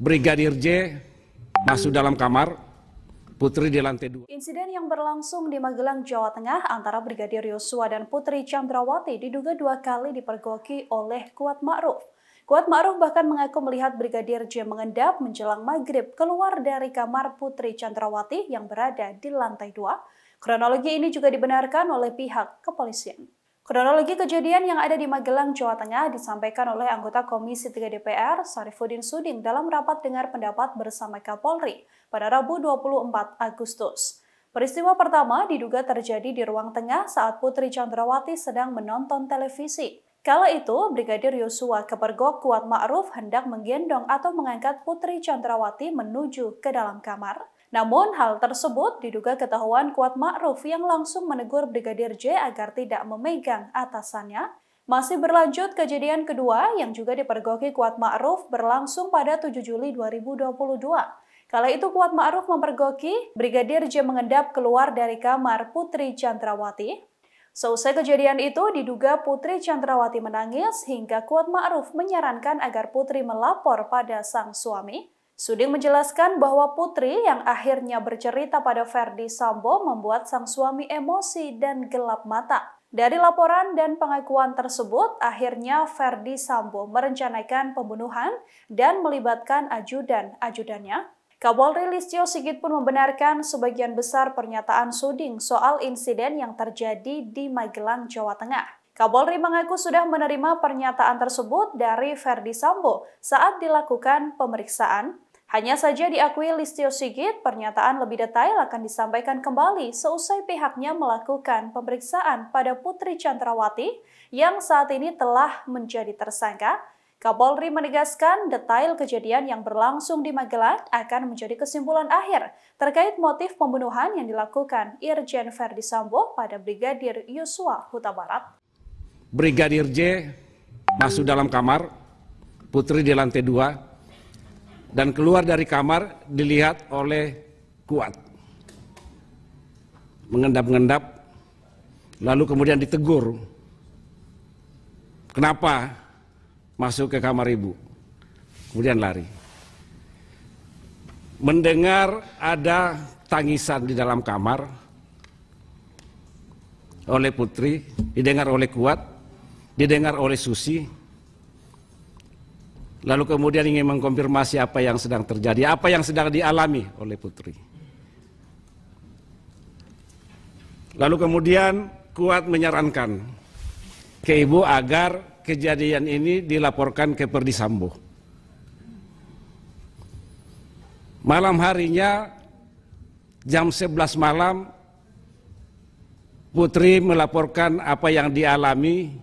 Brigadir J masuk dalam kamar, Putri di lantai dua. Insiden yang berlangsung di Magelang, Jawa Tengah antara Brigadir Yosua dan Putri Chandrawati diduga dua kali dipergoki oleh Kuat Ma'ruf. Kuat Ma'ruf bahkan mengaku melihat Brigadir J mengendap menjelang maghrib keluar dari kamar Putri Chandrawati yang berada di lantai dua. Kronologi ini juga dibenarkan oleh pihak kepolisian. Kronologi kejadian yang ada di Magelang, Jawa Tengah disampaikan oleh anggota Komisi 3 DPR, Sarifudin Suding, dalam rapat dengar pendapat bersama Kapolri pada Rabu 24 Agustus. Peristiwa pertama diduga terjadi di ruang tengah saat Putri Chandrawati sedang menonton televisi. Kala itu, Brigadir Yosua kepergok kuat Ma'ruf hendak menggendong atau mengangkat Putri Chandrawati menuju ke dalam kamar. Namun hal tersebut diduga ketahuan Kuat Ma'ruf yang langsung menegur Brigadir J agar tidak memegang atasannya. Masih berlanjut kejadian kedua yang juga dipergoki Kuat Ma'ruf berlangsung pada 7 Juli 2022. Kala itu Kuat Ma'ruf mempergoki Brigadir J mengendap keluar dari kamar Putri Chandrawati Seusai kejadian itu, diduga Putri Chandrawati menangis hingga Kuat Ma'ruf menyarankan agar Putri melapor pada sang suami. Suding menjelaskan bahwa putri yang akhirnya bercerita pada Ferdi Sambo membuat sang suami emosi dan gelap mata. Dari laporan dan pengakuan tersebut, akhirnya Ferdi Sambo merencanakan pembunuhan dan melibatkan ajudan-ajudannya. Kapolri Listio Sigit pun membenarkan sebagian besar pernyataan Suding soal insiden yang terjadi di Magelang, Jawa Tengah. Kapolri mengaku sudah menerima pernyataan tersebut dari Ferdi Sambo saat dilakukan pemeriksaan hanya saja diakui Listio Sigit, pernyataan lebih detail akan disampaikan kembali seusai pihaknya melakukan pemeriksaan pada Putri Chandrawati yang saat ini telah menjadi tersangka. Kapolri menegaskan detail kejadian yang berlangsung di Magelang akan menjadi kesimpulan akhir terkait motif pembunuhan yang dilakukan Irjen Verdi Sambo pada Brigadir Yosua Huta Barat. Brigadir J masuk dalam kamar, Putri di lantai 2, dan keluar dari kamar dilihat oleh kuat. Mengendap-endap, lalu kemudian ditegur. Kenapa masuk ke kamar ibu? Kemudian lari. Mendengar ada tangisan di dalam kamar oleh putri, didengar oleh kuat, didengar oleh Susi, lalu kemudian ingin mengkonfirmasi apa yang sedang terjadi, apa yang sedang dialami oleh putri. Lalu kemudian kuat menyarankan ke ibu agar kejadian ini dilaporkan ke Perdisambo. Malam harinya jam 11 malam Putri melaporkan apa yang dialami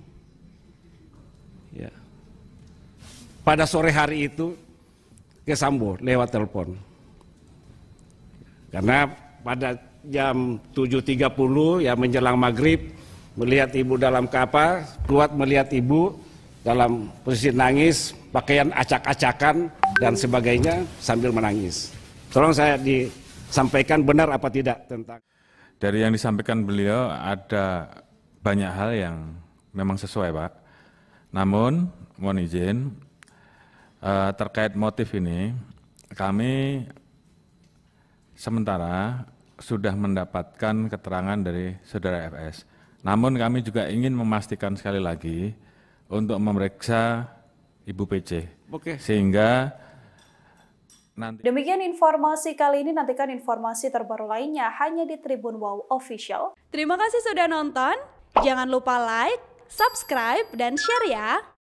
pada sore hari itu ke Sambo lewat telepon. Karena pada jam 7.30 ya menjelang maghrib melihat ibu dalam kapal, kuat melihat ibu dalam posisi nangis, pakaian acak-acakan dan sebagainya sambil menangis. Tolong saya disampaikan benar apa tidak tentang dari yang disampaikan beliau ada banyak hal yang memang sesuai, Pak. Namun, mohon izin, Eh, terkait motif ini, kami sementara sudah mendapatkan keterangan dari saudara FS. Namun kami juga ingin memastikan sekali lagi untuk memeriksa Ibu PC. Oke. Sehingga nanti Demikian informasi kali ini nantikan informasi terbaru lainnya hanya di Tribun Wow Official. Terima kasih sudah nonton. Jangan lupa like, subscribe dan share ya.